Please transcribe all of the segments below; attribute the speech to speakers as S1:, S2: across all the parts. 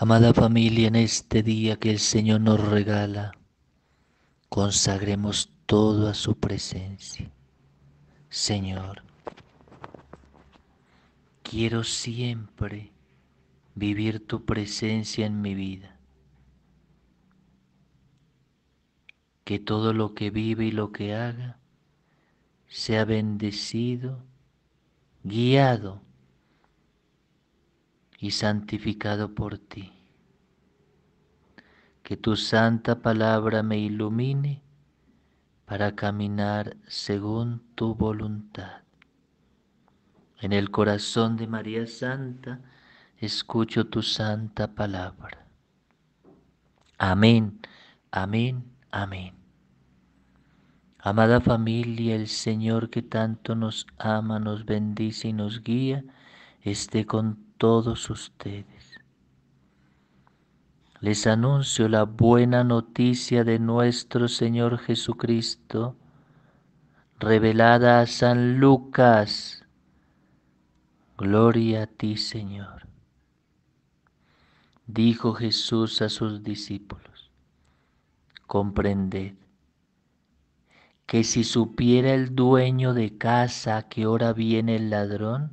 S1: Amada familia, en este día que el Señor nos regala, consagremos todo a su presencia. Señor, quiero siempre vivir tu presencia en mi vida. Que todo lo que vive y lo que haga sea bendecido, guiado y santificado por ti. Que tu santa palabra me ilumine para caminar según tu voluntad. En el corazón de María Santa escucho tu santa palabra. Amén, amén, amén. Amada familia, el Señor que tanto nos ama, nos bendice y nos guía, esté con todos ustedes. Les anuncio la buena noticia de nuestro Señor Jesucristo, revelada a San Lucas. Gloria a ti, Señor. Dijo Jesús a sus discípulos, comprended que si supiera el dueño de casa a qué hora viene el ladrón,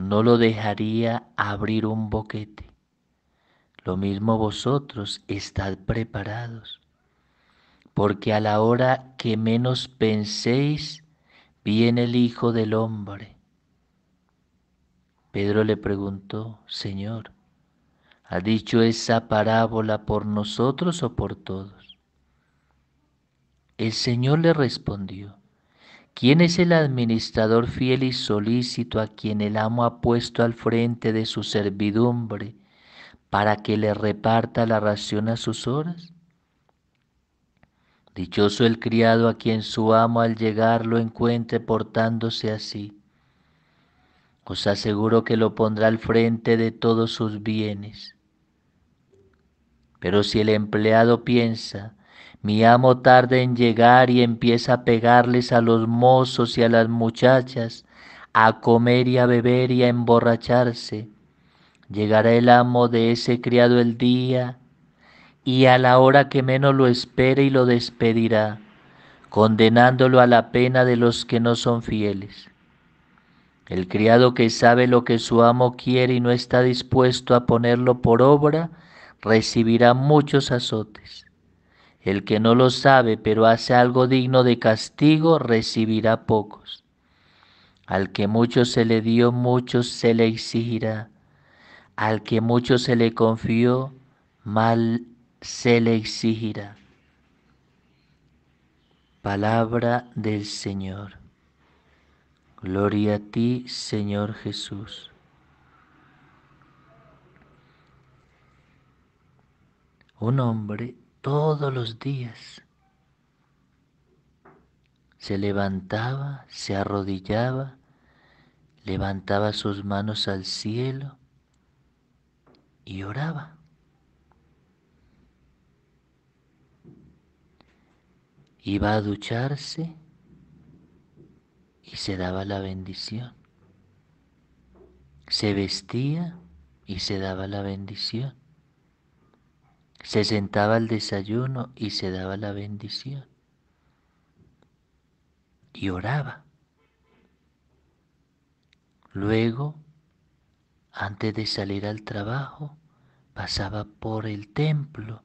S1: no lo dejaría abrir un boquete. Lo mismo vosotros estad preparados, porque a la hora que menos penséis, viene el Hijo del Hombre. Pedro le preguntó, Señor, ¿ha dicho esa parábola por nosotros o por todos? El Señor le respondió, ¿Quién es el administrador fiel y solícito a quien el amo ha puesto al frente de su servidumbre para que le reparta la ración a sus horas? Dichoso el criado a quien su amo al llegar lo encuentre portándose así. Os aseguro que lo pondrá al frente de todos sus bienes. Pero si el empleado piensa, mi amo tarda en llegar y empieza a pegarles a los mozos y a las muchachas, a comer y a beber y a emborracharse. Llegará el amo de ese criado el día y a la hora que menos lo espere y lo despedirá, condenándolo a la pena de los que no son fieles. El criado que sabe lo que su amo quiere y no está dispuesto a ponerlo por obra, recibirá muchos azotes. El que no lo sabe, pero hace algo digno de castigo, recibirá pocos. Al que mucho se le dio, mucho se le exigirá. Al que mucho se le confió, mal se le exigirá. Palabra del Señor. Gloria a ti, Señor Jesús. Un hombre todos los días. Se levantaba, se arrodillaba, levantaba sus manos al cielo y oraba. Iba a ducharse y se daba la bendición. Se vestía y se daba la bendición. Se sentaba al desayuno y se daba la bendición. Y oraba. Luego, antes de salir al trabajo, pasaba por el templo,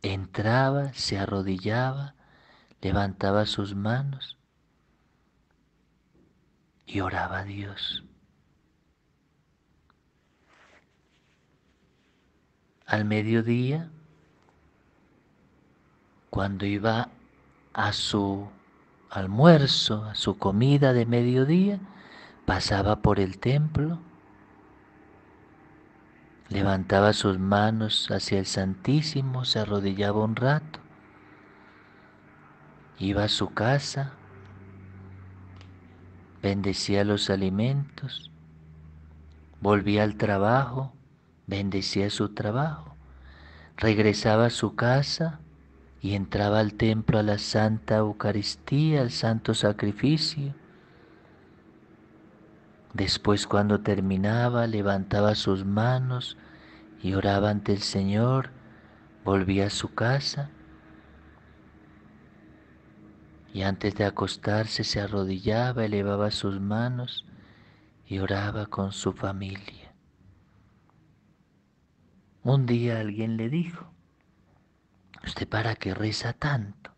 S1: entraba, se arrodillaba, levantaba sus manos y oraba a Dios. Al mediodía cuando iba a su almuerzo, a su comida de mediodía, pasaba por el templo, levantaba sus manos hacia el Santísimo, se arrodillaba un rato, iba a su casa, bendecía los alimentos, volvía al trabajo, bendecía su trabajo, regresaba a su casa, y entraba al templo a la Santa Eucaristía, al Santo Sacrificio. Después cuando terminaba levantaba sus manos y oraba ante el Señor, volvía a su casa y antes de acostarse se arrodillaba, elevaba sus manos y oraba con su familia. Un día alguien le dijo, ¿Usted para qué reza tanto?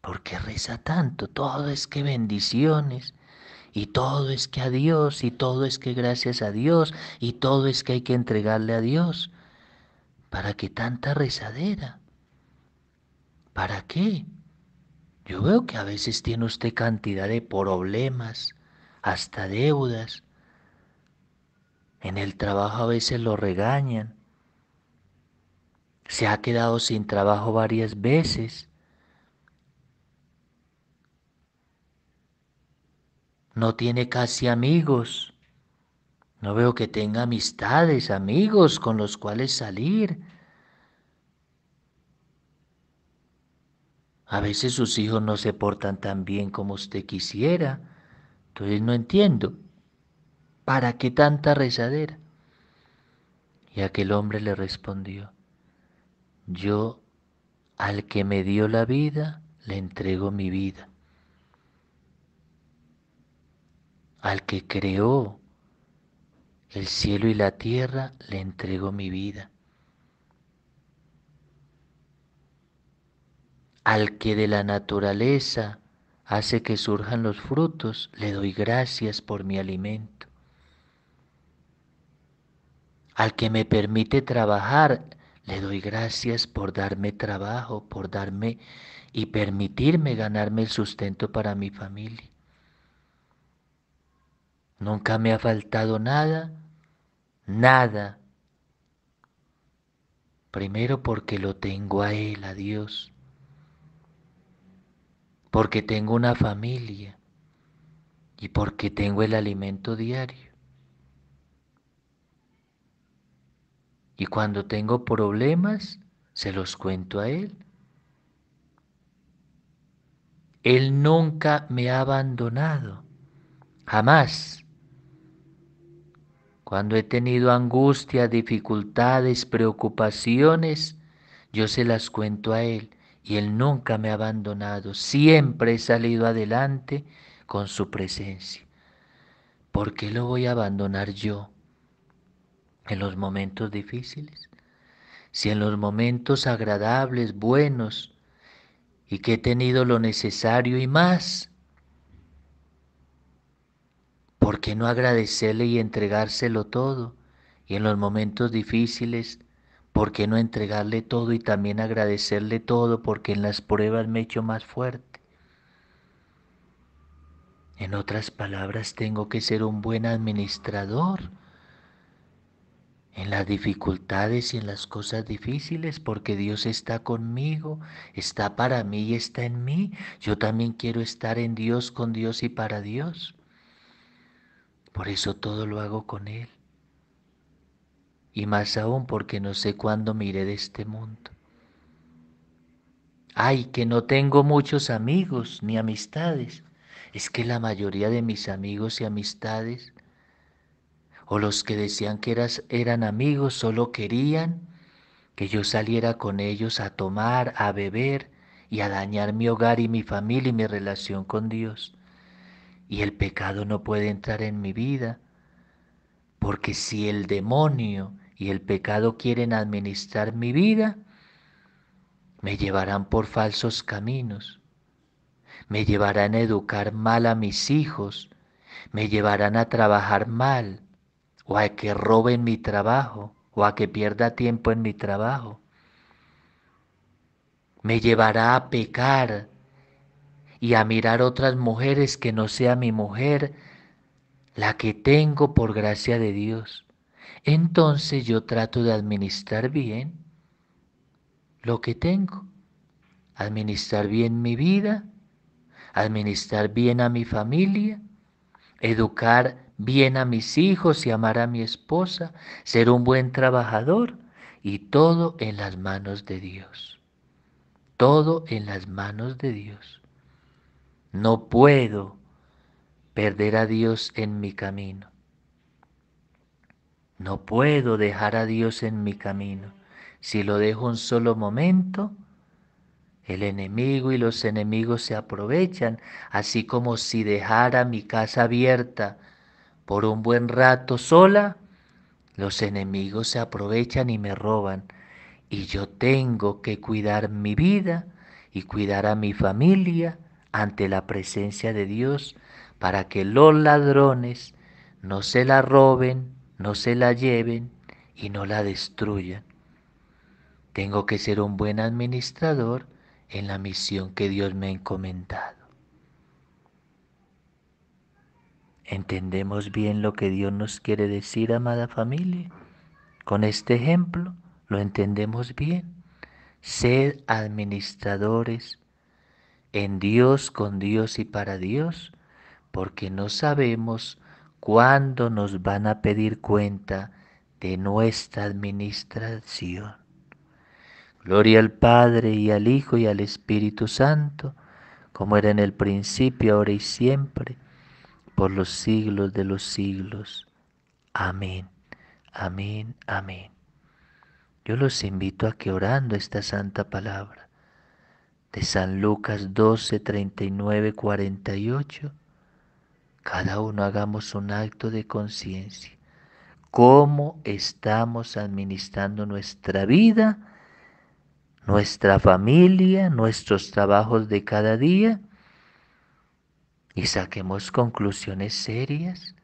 S1: ¿Por qué reza tanto? Todo es que bendiciones. Y todo es que a Dios, y todo es que gracias a Dios, y todo es que hay que entregarle a Dios. ¿Para qué tanta rezadera? ¿Para qué? Yo veo que a veces tiene usted cantidad de problemas, hasta deudas. En el trabajo a veces lo regañan se ha quedado sin trabajo varias veces. No tiene casi amigos. No veo que tenga amistades, amigos con los cuales salir. A veces sus hijos no se portan tan bien como usted quisiera. Entonces no entiendo. ¿Para qué tanta rezadera? Y aquel hombre le respondió, yo al que me dio la vida, le entrego mi vida. Al que creó el cielo y la tierra, le entrego mi vida. Al que de la naturaleza hace que surjan los frutos, le doy gracias por mi alimento. Al que me permite trabajar, le doy gracias por darme trabajo, por darme y permitirme ganarme el sustento para mi familia. Nunca me ha faltado nada, nada. Primero porque lo tengo a Él, a Dios. Porque tengo una familia y porque tengo el alimento diario. Y cuando tengo problemas, se los cuento a Él. Él nunca me ha abandonado, jamás. Cuando he tenido angustia, dificultades, preocupaciones, yo se las cuento a Él y Él nunca me ha abandonado. Siempre he salido adelante con su presencia. ¿Por qué lo voy a abandonar yo? en los momentos difíciles, si en los momentos agradables, buenos, y que he tenido lo necesario y más, ¿por qué no agradecerle y entregárselo todo? Y en los momentos difíciles, ¿por qué no entregarle todo y también agradecerle todo? Porque en las pruebas me he hecho más fuerte. En otras palabras, tengo que ser un buen administrador en las dificultades y en las cosas difíciles, porque Dios está conmigo, está para mí y está en mí. Yo también quiero estar en Dios, con Dios y para Dios. Por eso todo lo hago con Él. Y más aún porque no sé cuándo iré de este mundo. Ay, que no tengo muchos amigos ni amistades. Es que la mayoría de mis amigos y amistades o los que decían que eran amigos solo querían que yo saliera con ellos a tomar, a beber y a dañar mi hogar y mi familia y mi relación con Dios. Y el pecado no puede entrar en mi vida, porque si el demonio y el pecado quieren administrar mi vida, me llevarán por falsos caminos, me llevarán a educar mal a mis hijos, me llevarán a trabajar mal, o a que roben mi trabajo, o a que pierda tiempo en mi trabajo. Me llevará a pecar y a mirar otras mujeres que no sea mi mujer, la que tengo por gracia de Dios. Entonces yo trato de administrar bien lo que tengo, administrar bien mi vida, administrar bien a mi familia educar bien a mis hijos y amar a mi esposa, ser un buen trabajador y todo en las manos de Dios. Todo en las manos de Dios. No puedo perder a Dios en mi camino. No puedo dejar a Dios en mi camino. Si lo dejo un solo momento, el enemigo y los enemigos se aprovechan, así como si dejara mi casa abierta por un buen rato sola, los enemigos se aprovechan y me roban. Y yo tengo que cuidar mi vida y cuidar a mi familia ante la presencia de Dios para que los ladrones no se la roben, no se la lleven y no la destruyan. Tengo que ser un buen administrador en la misión que Dios me ha encomendado. ¿Entendemos bien lo que Dios nos quiere decir, amada familia? Con este ejemplo lo entendemos bien. Ser administradores en Dios, con Dios y para Dios, porque no sabemos cuándo nos van a pedir cuenta de nuestra administración. Gloria al Padre y al Hijo y al Espíritu Santo, como era en el principio, ahora y siempre, por los siglos de los siglos. Amén, amén, amén. Yo los invito a que orando esta santa palabra de San Lucas 12, 39, 48, cada uno hagamos un acto de conciencia. ¿Cómo estamos administrando nuestra vida? nuestra familia, nuestros trabajos de cada día y saquemos conclusiones serias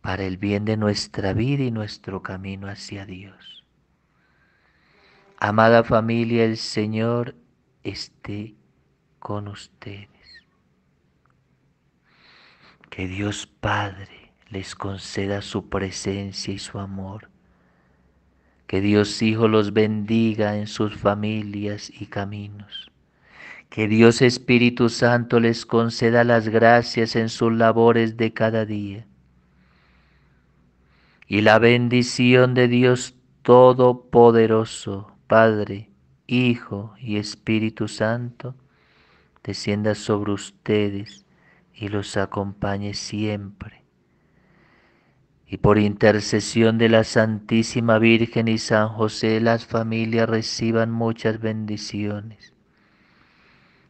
S1: para el bien de nuestra vida y nuestro camino hacia Dios. Amada familia, el Señor esté con ustedes. Que Dios Padre les conceda su presencia y su amor que Dios Hijo los bendiga en sus familias y caminos. Que Dios Espíritu Santo les conceda las gracias en sus labores de cada día. Y la bendición de Dios Todopoderoso, Padre, Hijo y Espíritu Santo, descienda sobre ustedes y los acompañe siempre y por intercesión de la Santísima Virgen y San José las familias reciban muchas bendiciones.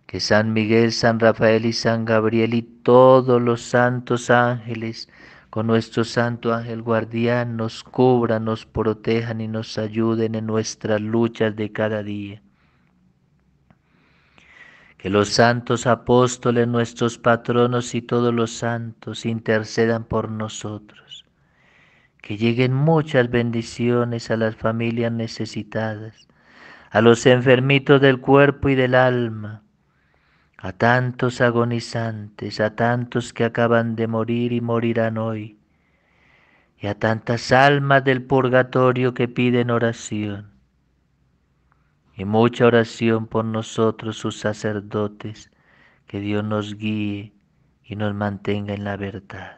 S1: Que San Miguel, San Rafael y San Gabriel y todos los santos ángeles con nuestro santo ángel guardián nos cubran, nos protejan y nos ayuden en nuestras luchas de cada día. Que los santos apóstoles, nuestros patronos y todos los santos intercedan por nosotros que lleguen muchas bendiciones a las familias necesitadas, a los enfermitos del cuerpo y del alma, a tantos agonizantes, a tantos que acaban de morir y morirán hoy, y a tantas almas del purgatorio que piden oración, y mucha oración por nosotros sus sacerdotes, que Dios nos guíe y nos mantenga en la verdad.